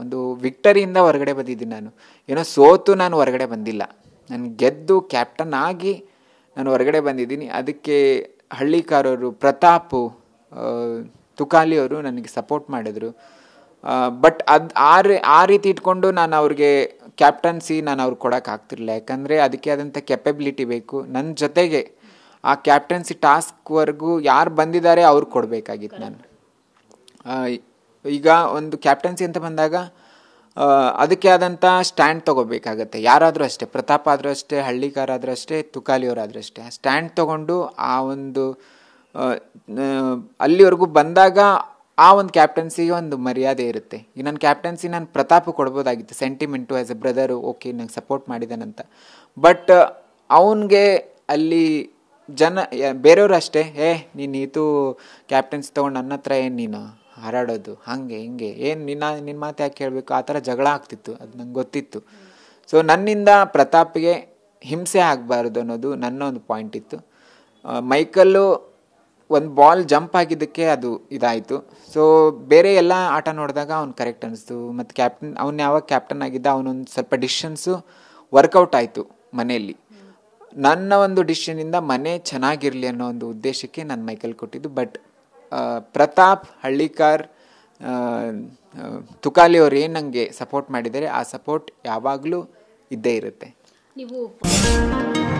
ಒಂದು ವಿಕ್ಟರಿಯಿಂದ ಹೊರಗಡೆ ಬಂದಿದ್ದೀನಿ ನಾನು ಏನೋ ಸೋತು ನಾನು ಹೊರಗಡೆ ಬಂದಿಲ್ಲ ನಾನು ಗೆದ್ದು ಕ್ಯಾಪ್ಟನ್ ಆಗಿ ನಾನು ಹೊರಗಡೆ ಬಂದಿದ್ದೀನಿ ಅದಕ್ಕೆ ಹಳ್ಳಿಕಾರರು ಪ್ರತಾಪು ಅವರು ನನಗೆ ಸಪೋರ್ಟ್ ಮಾಡಿದರು ಬಟ್ ಅದು ಆ ಆ ರೀತಿ ಇಟ್ಕೊಂಡು ನಾನು ಅವ್ರಿಗೆ ಕ್ಯಾಪ್ಟನ್ಸಿ ನಾನು ಅವ್ರಿಗೆ ಕೊಡೋಕ್ಕಾಗ್ತಿರ್ಲಿಲ್ಲ ಯಾಕಂದರೆ ಅದಕ್ಕೆ ಆದಂಥ ಕೆಪಬಿಲಿಟಿ ಬೇಕು ನನ್ನ ಜೊತೆಗೆ ಆ ಕ್ಯಾಪ್ಟನ್ಸಿ ಟಾಸ್ಕ್ವರೆಗೂ ಯಾರು ಬಂದಿದ್ದಾರೆ ಅವ್ರಿಗೆ ಕೊಡಬೇಕಾಗಿತ್ತು ನಾನು ಈಗ ಒಂದು ಕ್ಯಾಪ್ಟನ್ಸಿ ಅಂತ ಬಂದಾಗ ಅದಕ್ಕೆ ಆದಂಥ ಸ್ಟ್ಯಾಂಡ್ ತೊಗೋಬೇಕಾಗತ್ತೆ ಯಾರಾದರೂ ಅಷ್ಟೇ ಪ್ರತಾಪ್ ಆದರೂ ಅಷ್ಟೇ ಹಳ್ಳಿಕಾರಾದರೂ ಅಷ್ಟೇ ತುಕಾಲಿಯವರಾದರೂ ಅಷ್ಟೇ ಸ್ಟ್ಯಾಂಡ್ ತೊಗೊಂಡು ಆ ಒಂದು ಅಲ್ಲಿವರೆಗೂ ಬಂದಾಗ ಆ ಒಂದು ಕ್ಯಾಪ್ಟನ್ಸಿಗೆ ಒಂದು ಮರ್ಯಾದೆ ಇರುತ್ತೆ ಈಗ ನನ್ನ ಕ್ಯಾಪ್ಟನ್ಸಿ ನಾನು ಪ್ರತಾಪ್ ಕೊಡ್ಬೋದಾಗಿತ್ತು sentiment as a brother okay ನಂಗೆ ಸಪೋರ್ಟ್ ಮಾಡಿದಾನಂತ ಬಟ್ ಅವನಿಗೆ ಅಲ್ಲಿ ಜನ ಬೇರೆಯವರು ಅಷ್ಟೇ ಏ ನೀನು ಈತು ಕ್ಯಾಪ್ಟನ್ಸಿ ತೊಗೊಂಡು ನನ್ನ ಹತ್ರ ಏನು ನೀನು ಹಾರಾಡೋದು ಹಾಗೆ ಹಿಂಗೆ ಏನು ನಿನ್ನ ನಿನ್ನ ಮಾತು ಯಾಕೆ ಹೇಳಬೇಕು ಆ ಥರ ಜಗಳ ಆಗ್ತಿತ್ತು ಅದು ನಂಗೆ ಗೊತ್ತಿತ್ತು ಸೊ ನನ್ನಿಂದ ಪ್ರತಾಪ್ಗೆ ಹಿಂಸೆ ಆಗಬಾರ್ದು ಅನ್ನೋದು ನನ್ನ ಒಂದು ಪಾಯಿಂಟ್ ಇತ್ತು ಮೈಕಲ್ಲು ಒಂದು ಬಾಲ್ ಜಂಪ್ ಆಗಿದ್ದಕ್ಕೆ ಅದು ಇದಾಯಿತು ಸೊ ಬೇರೆ ಎಲ್ಲ ಆಟ ನೋಡಿದಾಗ ಅವ್ನು ಕರೆಕ್ಟ್ ಅನ್ನಿಸ್ತು ಮತ್ತು ಕ್ಯಾಪ್ಟನ್ ಅವ್ನು ಯಾವಾಗ ಕ್ಯಾಪ್ಟನ್ ಆಗಿದ್ದ ಅವನೊಂದು ಸ್ವಲ್ಪ ಡಿಶನ್ಸು ವರ್ಕೌಟ್ ಆಯಿತು ಮನೆಯಲ್ಲಿ ನನ್ನ ಒಂದು ಡಿಶನಿಂದ ಮನೆ ಚೆನ್ನಾಗಿರಲಿ ಅನ್ನೋ ಒಂದು ಉದ್ದೇಶಕ್ಕೆ ನಾನು ಮೈಕಲ್ ಕೊಟ್ಟಿದ್ದು ಬಟ್ ಪ್ರತಾಪ್ ಹಳ್ಳಿಕಾರ್ ತುಕಾಲಿ ಅವ್ರು ಏನು ನನಗೆ ಸಪೋರ್ಟ್ ಮಾಡಿದ್ದಾರೆ ಆ ಸಪೋರ್ಟ್ ಯಾವಾಗಲೂ ಇದ್ದೇ ಇರುತ್ತೆ ನೀವು